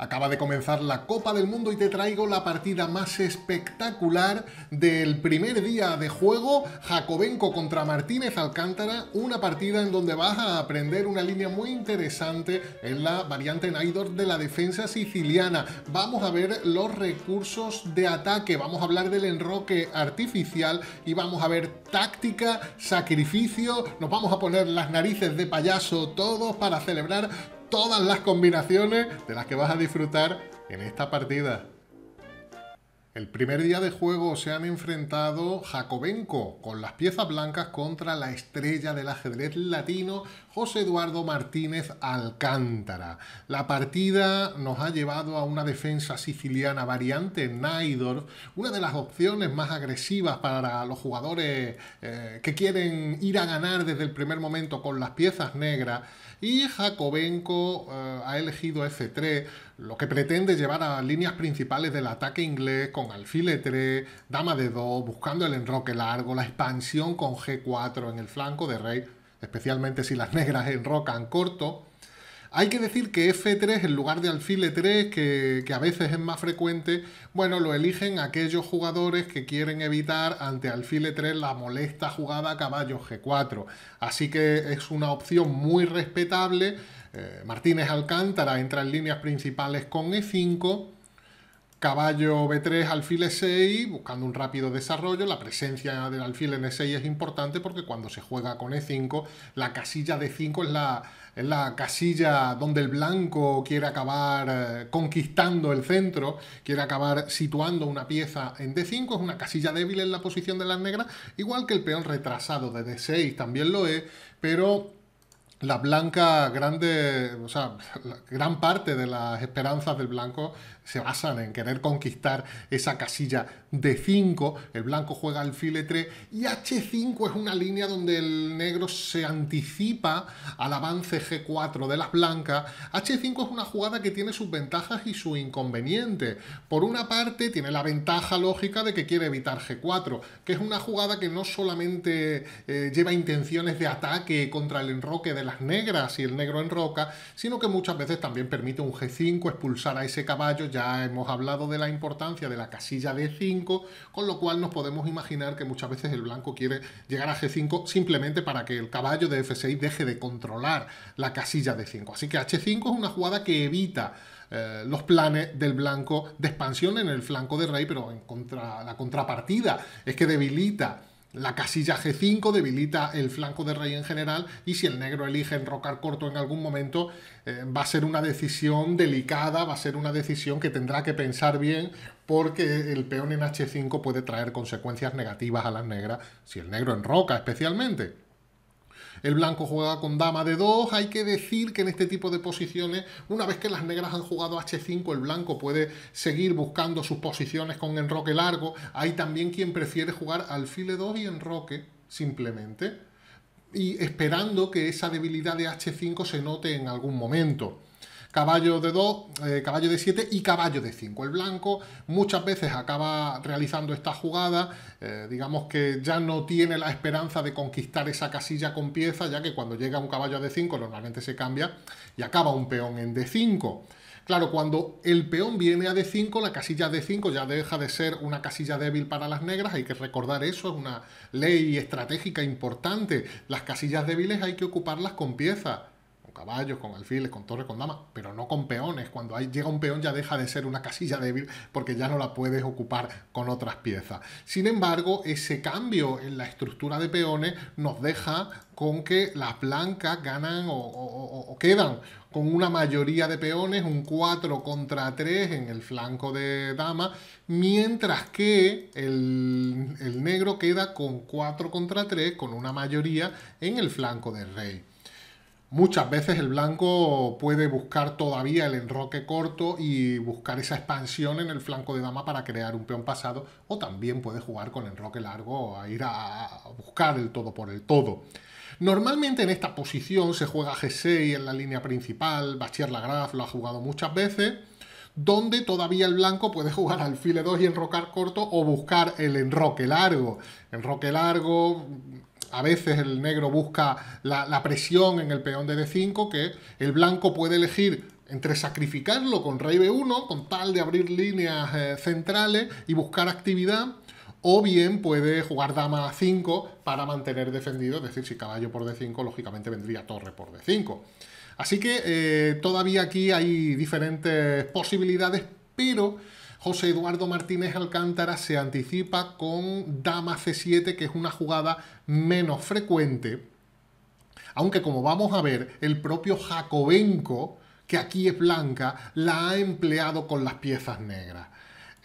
Acaba de comenzar la Copa del Mundo y te traigo la partida más espectacular del primer día de juego, Jacobenco contra Martínez Alcántara, una partida en donde vas a aprender una línea muy interesante en la variante Naidor de la defensa siciliana. Vamos a ver los recursos de ataque, vamos a hablar del enroque artificial y vamos a ver táctica, sacrificio, nos vamos a poner las narices de payaso todos para celebrar todas las combinaciones de las que vas a disfrutar en esta partida. El primer día de juego se han enfrentado Jacobenco con las piezas blancas contra la estrella del ajedrez latino José Eduardo Martínez Alcántara. La partida nos ha llevado a una defensa siciliana variante Naidor, una de las opciones más agresivas para los jugadores eh, que quieren ir a ganar desde el primer momento con las piezas negras y Jacobenko eh, ha elegido F3, lo que pretende llevar a líneas principales del ataque inglés con alfil 3 dama de 2, buscando el enroque largo, la expansión con G4 en el flanco de rey, especialmente si las negras enrocan corto, hay que decir que F3 en lugar de alfil E3, que, a veces es más frecuente, bueno, lo eligen aquellos jugadores que quieren evitar ante alfil E3 la molesta jugada caballo G4. Así que es una opción muy respetable. Eh, Martínez Alcántara entra en líneas principales con E5 Caballo B3, alfil E6, buscando un rápido desarrollo. La presencia del alfil en E6 es importante porque cuando se juega con E5, la casilla d 5 es la, casilla donde el blanco quiere acabar eh, conquistando el centro, quiere acabar situando una pieza en D5, es una casilla débil en la posición de las negras, igual que el peón retrasado de D6 también lo es, pero la blanca, o sea, gran parte de las esperanzas del blanco se basan en querer conquistar esa casilla de 5, el blanco juega al filetre, 3 y H5 es una línea donde el negro se anticipa al avance G4 de las blancas. H5 es una jugada que tiene sus ventajas y su inconveniente. Por una parte tiene la ventaja lógica de que quiere evitar G4, que es una jugada que no solamente eh, lleva intenciones de ataque contra el enroque de las negras y el negro enroca, sino que muchas veces también permite un G5 expulsar a ese caballo ya hemos hablado de la importancia de la casilla de 5, con lo cual nos podemos imaginar que muchas veces el blanco quiere llegar a G5 simplemente para que el caballo de F6 deje de controlar la casilla de 5. Así que H5 es una jugada que evita eh, los planes del blanco de expansión en el flanco de rey, pero en contra, la contrapartida es que debilita la casilla G5 debilita el flanco de rey en general y si el negro elige enrocar corto en algún momento eh, va a ser una decisión delicada, va a ser una decisión que tendrá que pensar bien porque el peón en H5 puede traer consecuencias negativas a las negras si el negro enroca especialmente. El blanco juega con dama de 2. Hay que decir que en este tipo de posiciones, una vez que las negras han jugado H5, el blanco puede seguir buscando sus posiciones con enroque largo. Hay también quien prefiere jugar alfile 2 y enroque, simplemente. Y esperando que esa debilidad de H5 se note en algún momento caballo de 2, eh, caballo de 7 y caballo de 5. El blanco muchas veces acaba realizando esta jugada, eh, digamos que ya no tiene la esperanza de conquistar esa casilla con pieza, ya que cuando llega un caballo a D5 normalmente se cambia y acaba un peón en D5. Claro, cuando el peón viene a D5, la casilla D5 ya deja de ser una casilla débil para las negras, hay que recordar eso, es una ley estratégica importante. Las casillas débiles hay que ocuparlas con piezas caballos, con alfiles, con torres, con damas, pero no con peones. Cuando hay, llega un peón ya deja de ser una casilla débil porque ya no la puedes ocupar con otras piezas. Sin embargo, ese cambio en la estructura de peones nos deja con que las blancas ganan o, quedan con una mayoría de peones, un 4 contra 3 en el flanco de dama, mientras que el, el negro queda con 4 contra 3, con una mayoría en el flanco de rey. Muchas veces el blanco puede buscar todavía el enroque corto y buscar esa expansión en el flanco de dama para crear un peón pasado o también puede jugar con enroque largo a ir a buscar el todo por el todo. Normalmente en esta posición se juega G6 en la línea principal, Bachir Lagraf lo ha jugado muchas veces, donde todavía el blanco puede jugar alfil 2 y enrocar corto o buscar el enroque largo. Enroque largo, a veces el negro busca la, presión en el peón de D5, que el blanco puede elegir entre sacrificarlo con rey B1, con tal de abrir líneas eh, centrales y buscar actividad, o bien puede jugar dama a 5 para mantener defendido, es decir, si caballo por D5, lógicamente vendría torre por D5. Así que eh, todavía aquí hay diferentes posibilidades, pero José Eduardo Martínez Alcántara se anticipa con dama c7, que es una jugada menos frecuente. Aunque como vamos a ver, el propio jacobenco que aquí es blanca, la ha empleado con las piezas negras.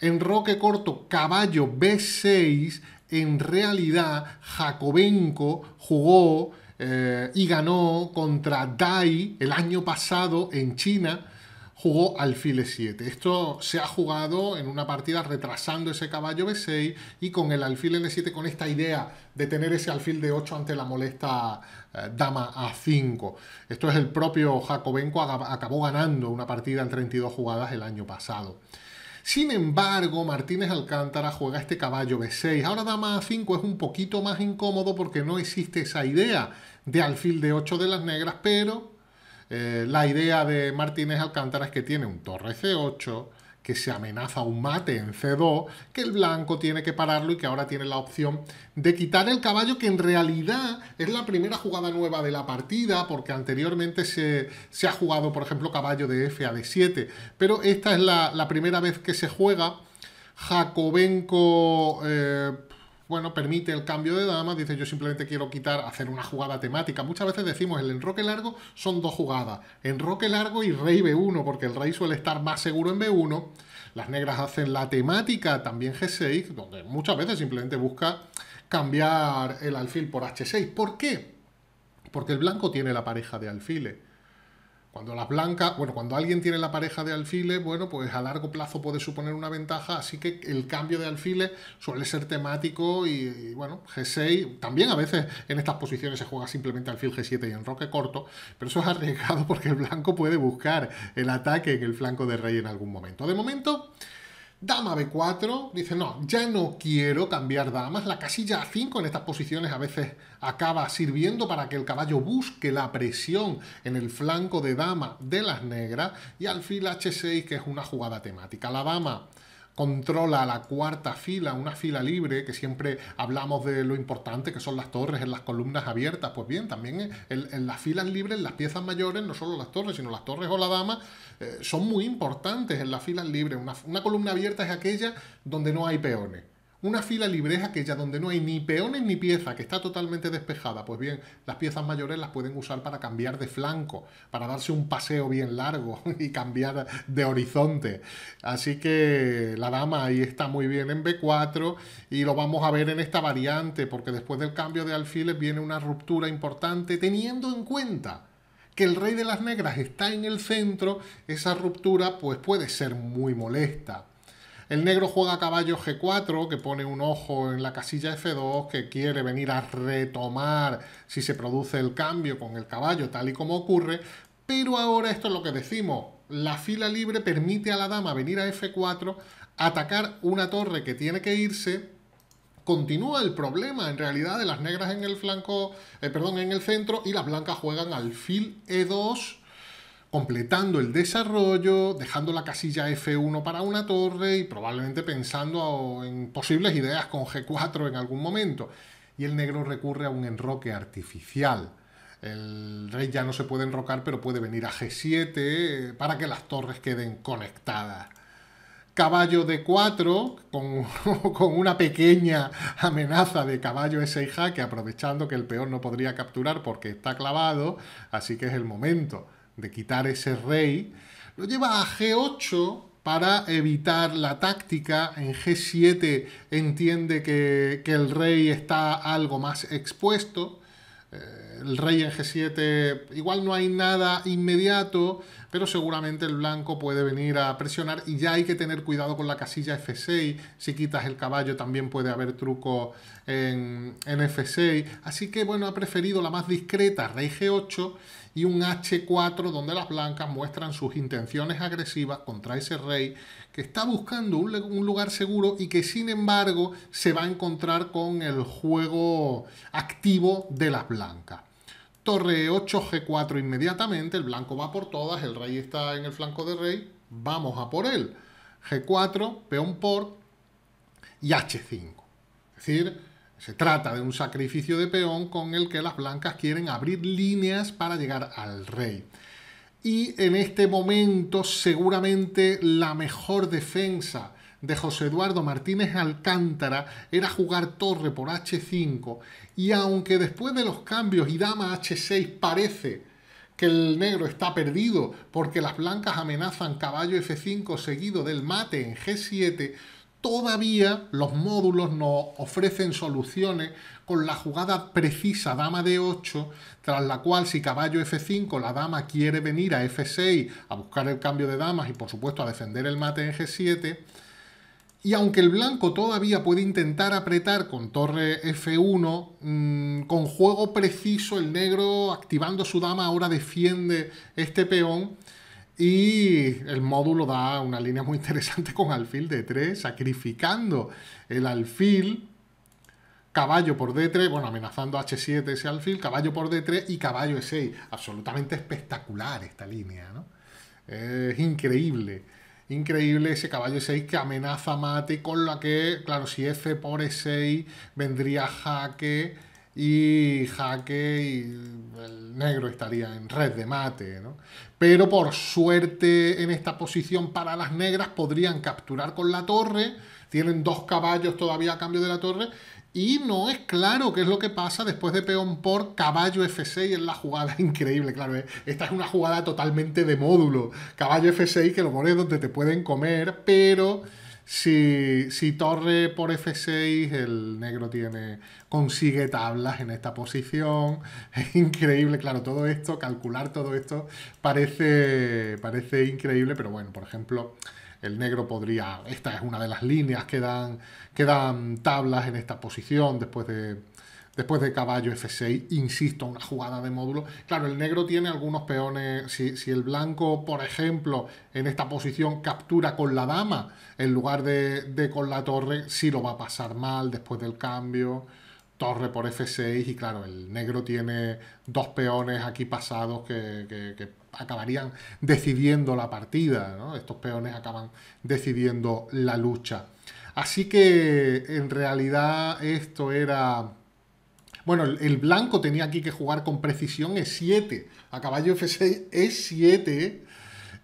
En roque corto, caballo b6, en realidad Jacobenko jugó eh, y ganó contra Dai el año pasado en China jugó alfil e7. Esto se ha jugado en una partida retrasando ese caballo b6 y con el alfil n7 con esta idea de tener ese alfil de 8 ante la molesta eh, dama a5. Esto es el propio Jacobenco acabó ganando una partida en 32 jugadas el año pasado. Sin embargo, Martínez Alcántara juega este caballo B6. Ahora dama A5 es un poquito más incómodo porque no existe esa idea de alfil de 8 de las negras, pero eh, la idea de Martínez Alcántara es que tiene un torre C8, que se amenaza un mate en C2, que el blanco tiene que pararlo y que ahora tiene la opción de quitar el caballo, que en realidad es la primera jugada nueva de la partida, porque anteriormente se, ha jugado, por ejemplo, caballo de F a D7, pero esta es la, primera vez que se juega. Jacobenko... Eh, bueno, permite el cambio de damas, dice yo simplemente quiero quitar, hacer una jugada temática. Muchas veces decimos el enroque largo son dos jugadas, enroque largo y rey B1, porque el rey suele estar más seguro en B1. Las negras hacen la temática también G6, donde muchas veces simplemente busca cambiar el alfil por H6. ¿Por qué? Porque el blanco tiene la pareja de alfiles. Cuando las blancas, bueno, cuando alguien tiene la pareja de alfiles, bueno, pues a largo plazo puede suponer una ventaja, así que el cambio de alfiles suele ser temático y, bueno, G6, también a veces en estas posiciones se juega simplemente alfil G7 y enroque corto, pero eso es arriesgado porque el blanco puede buscar el ataque en el flanco de rey en algún momento. De momento... Dama B4, dice, no, ya no quiero cambiar damas. La casilla A5 en estas posiciones a veces acaba sirviendo para que el caballo busque la presión en el flanco de dama de las negras. Y alfil H6, que es una jugada temática. La dama controla la cuarta fila, una fila libre, que siempre hablamos de lo importante que son las torres en las columnas abiertas. Pues bien, también en, eh, las filas libres, las piezas mayores, no solo las torres, sino las torres o la dama, eh, son muy importantes en las filas libres. Una, una columna abierta es aquella donde no hay peones una fila libreja que ya donde no hay ni peones ni piezas, que está totalmente despejada, pues bien, las piezas mayores las pueden usar para cambiar de flanco, para darse un paseo bien largo y cambiar de horizonte. Así que la dama ahí está muy bien en B4 y lo vamos a ver en esta variante, porque después del cambio de alfiles viene una ruptura importante, teniendo en cuenta que el rey de las negras está en el centro, esa ruptura pues puede ser muy molesta. El negro juega caballo G4, que pone un ojo en la casilla F2, que quiere venir a retomar si se produce el cambio con el caballo, tal y como ocurre. Pero ahora esto es lo que decimos. La fila libre permite a la dama venir a F4, atacar una torre que tiene que irse, continúa el problema en realidad de las negras en el flanco, eh, perdón, en el centro y las blancas juegan al alfil E2 completando el desarrollo, dejando la casilla F1 para una torre y probablemente pensando en posibles ideas con G4 en algún momento. Y el negro recurre a un enroque artificial. El rey ya no se puede enrocar, pero puede venir a G7 eh, para que las torres queden conectadas. Caballo D4, con, una pequeña amenaza de caballo E6 que aprovechando que el peor no podría capturar porque está clavado, así que es el momento de quitar ese rey, lo lleva a G8 para evitar la táctica. En G7 entiende que, el rey está algo más expuesto. Eh, el rey en G7 igual no hay nada inmediato, pero seguramente el blanco puede venir a presionar y ya hay que tener cuidado con la casilla F6, si quitas el caballo también puede haber truco en, F6, así que bueno, ha preferido la más discreta, rey G8 y un H4 donde las blancas muestran sus intenciones agresivas contra ese rey que está buscando un, lugar seguro y que sin embargo se va a encontrar con el juego activo de las blancas torre 8 g4 inmediatamente, el blanco va por todas, el rey está en el flanco del rey, vamos a por él. g4, peón por y h5. Es decir, se trata de un sacrificio de peón con el que las blancas quieren abrir líneas para llegar al rey. Y en este momento seguramente la mejor defensa de José Eduardo Martínez Alcántara era jugar torre por H5 y aunque después de los cambios y dama H6 parece que el negro está perdido porque las blancas amenazan caballo F5 seguido del mate en G7, todavía los módulos no ofrecen soluciones con la jugada precisa dama D8, tras la cual si caballo F5 la dama quiere venir a F6 a buscar el cambio de damas y por supuesto a defender el mate en G7, y aunque el blanco todavía puede intentar apretar con torre F1, mm, con juego preciso el negro activando su dama ahora defiende este peón. Y el módulo da una línea muy interesante con alfil D3, sacrificando el alfil, caballo por D3, bueno, amenazando H7 ese alfil, caballo por D3 y caballo E6. Absolutamente espectacular esta línea, ¿no? Es increíble increíble ese caballo 6 que amenaza mate, con la que, claro, si F por e 6 vendría jaque y jaque y el negro estaría en red de mate, ¿no? Pero por suerte en esta posición para las negras podrían capturar con la torre, tienen dos caballos todavía a cambio de la torre y no es claro qué es lo que pasa después de peón por caballo F6 en la jugada increíble. Claro, eh. esta es una jugada totalmente de módulo. Caballo F6 que lo pones donde te pueden comer, pero si, si torre por F6, el negro tiene consigue tablas en esta posición. Es increíble, claro, todo esto, calcular todo esto parece, parece increíble, pero bueno, por ejemplo el negro podría, esta es una de las líneas que dan, tablas en esta posición después de, después de caballo F6, insisto, una jugada de módulo. Claro, el negro tiene algunos peones, si, el blanco, por ejemplo, en esta posición captura con la dama en lugar de, de con la torre, sí lo va a pasar mal después del cambio torre por F6 y claro, el negro tiene dos peones aquí pasados que, acabarían decidiendo la partida, ¿no? Estos peones acaban decidiendo la lucha. Así que en realidad esto era... Bueno, el blanco tenía aquí que jugar con precisión E7. A caballo F6 E7.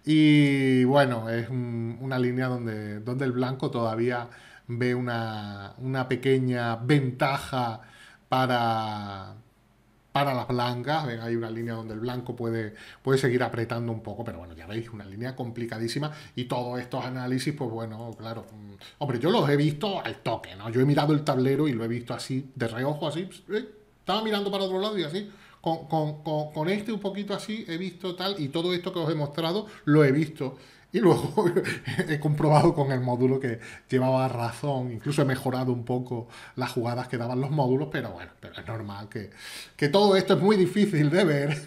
Y bueno, es una línea donde, donde el blanco todavía ve una, pequeña ventaja para, para las blancas. hay una línea donde el blanco puede, puede seguir apretando un poco, pero bueno, ya veis, una línea complicadísima. Y todos estos análisis, pues bueno, claro. Mm, hombre, yo los he visto al toque, ¿no? Yo he mirado el tablero y lo he visto así, de reojo, así. Eh, estaba mirando para otro lado y así. con este un poquito así he visto tal y todo esto que os he mostrado lo he visto y luego he comprobado con el módulo que llevaba razón, incluso he mejorado un poco las jugadas que daban los módulos, pero bueno, pero es normal que, que todo esto es muy difícil de ver.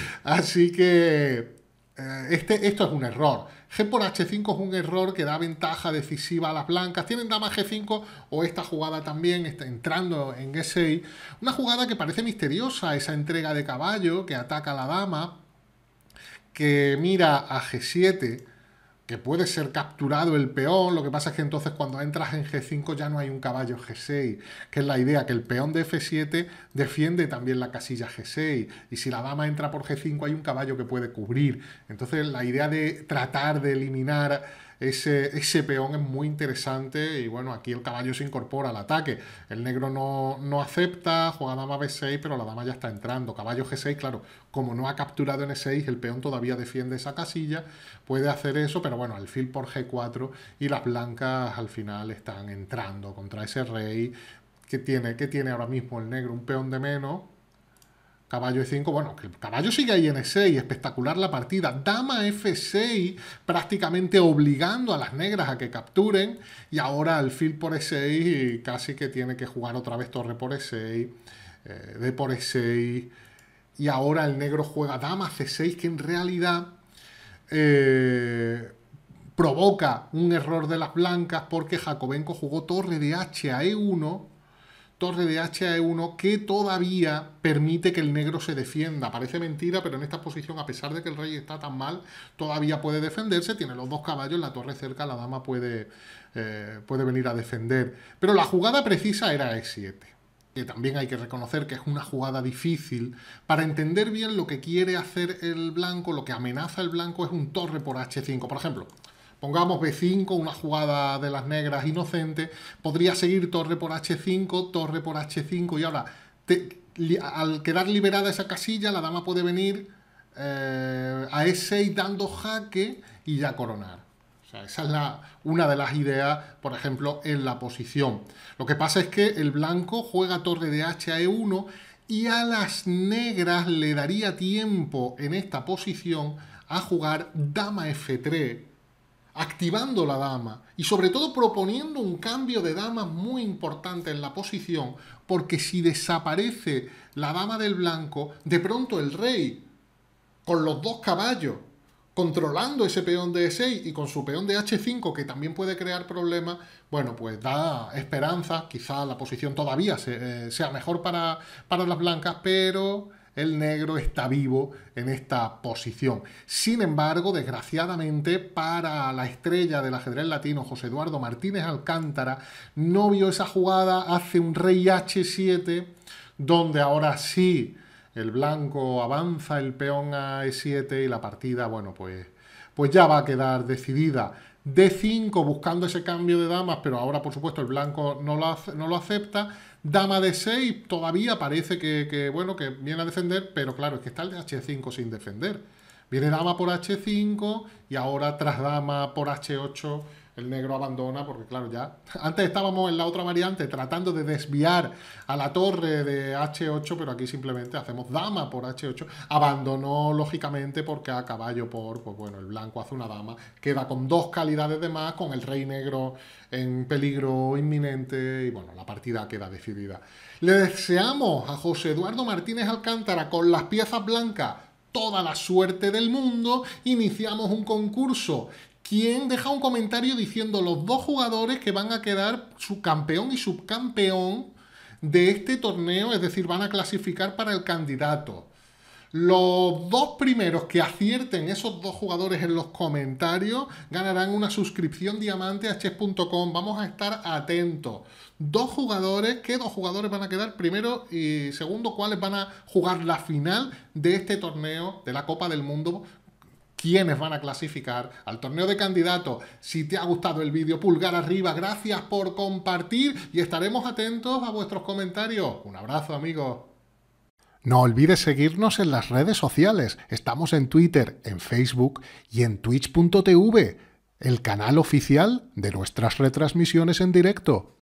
Así que eh, este, esto es un error. G por H5 es un error que da ventaja decisiva a las blancas. Tienen dama G5 o esta jugada también, está entrando en G6. Una jugada que parece misteriosa, esa entrega de caballo que ataca a la dama, que mira a G7 que puede ser capturado el peón, lo que pasa es que entonces cuando entras en G5 ya no hay un caballo G6, que es la idea, que el peón de F7 defiende también la casilla G6, y si la dama entra por G5 hay un caballo que puede cubrir. Entonces la idea de tratar de eliminar ese, peón es muy interesante y bueno, aquí el caballo se incorpora al ataque. El negro no, acepta, juega dama b6, pero la dama ya está entrando. Caballo g6, claro, como no ha capturado en e6, el peón todavía defiende esa casilla, puede hacer eso, pero bueno, alfil por g4 y las blancas al final están entrando contra ese rey que tiene, que tiene ahora mismo el negro, un peón de menos, Caballo E5, bueno, el caballo sigue ahí en E6, espectacular la partida. Dama F6, prácticamente obligando a las negras a que capturen. Y ahora alfil por E6 y casi que tiene que jugar otra vez torre por E6, eh, D por E6. Y ahora el negro juega dama C6, que en realidad eh, provoca un error de las blancas porque jacobenco jugó torre de H a E1 Torre de h 1 e que todavía permite que el negro se defienda. Parece mentira, pero en esta posición, a pesar de que el rey está tan mal, todavía puede defenderse. Tiene los dos caballos, la torre cerca, la dama puede, eh, puede venir a defender. Pero la jugada precisa era E7 que también hay que reconocer que es una jugada difícil, para entender bien lo que quiere hacer el blanco, lo que amenaza el blanco es un torre por H5. Por ejemplo, pongamos B5, una jugada de las negras inocente, podría seguir torre por H5, torre por H5 y ahora al quedar liberada esa casilla la dama puede venir eh, a E6 dando jaque y ya coronar. O sea, esa es una de las ideas, por ejemplo, en la posición. Lo que pasa es que el blanco juega torre de H a E1 y a las negras le daría tiempo en esta posición a jugar dama F3 activando la dama y sobre todo proponiendo un cambio de dama muy importante en la posición, porque si desaparece la dama del blanco, de pronto el rey, con los dos caballos, controlando ese peón de E6 y con su peón de H5, que también puede crear problemas, bueno, pues da esperanza, quizá la posición todavía eh, sea mejor para, para las blancas, pero el negro está vivo en esta posición. Sin embargo, desgraciadamente, para la estrella del ajedrez latino, José Eduardo Martínez Alcántara, no vio esa jugada, hace un rey H7, donde ahora sí el blanco avanza el peón a E7 y la partida, bueno, pues, pues ya va a quedar decidida. D5 buscando ese cambio de damas, pero ahora por supuesto el blanco no lo, no lo acepta. Dama D6 todavía parece que, bueno, que viene a defender, pero claro, es que está el de H5 sin defender. Viene dama por H5 y ahora tras dama por H8 el negro abandona porque claro, ya antes estábamos en la otra variante tratando de desviar a la torre de H8, pero aquí simplemente hacemos dama por H8, abandonó lógicamente porque a caballo por, pues bueno, el blanco hace una dama, queda con dos calidades de más, con el rey negro en peligro inminente y bueno, la partida queda decidida. Le deseamos a José Eduardo Martínez Alcántara con las piezas blancas toda la suerte del mundo, iniciamos un concurso ¿Quién deja un comentario diciendo los dos jugadores que van a quedar subcampeón y subcampeón de este torneo, es decir, van a clasificar para el candidato. Los dos primeros que acierten esos dos jugadores en los comentarios ganarán una suscripción diamante a chess.com. Vamos a estar atentos. Dos jugadores, ¿qué dos jugadores van a quedar primero y segundo cuáles van a jugar la final de este torneo de la Copa del Mundo quiénes van a clasificar al torneo de candidatos. Si te ha gustado el vídeo, pulgar arriba, gracias por compartir y estaremos atentos a vuestros comentarios. Un abrazo amigos. No olvides seguirnos en las redes sociales. Estamos en Twitter, en Facebook y en twitch.tv, el canal oficial de nuestras retransmisiones en directo.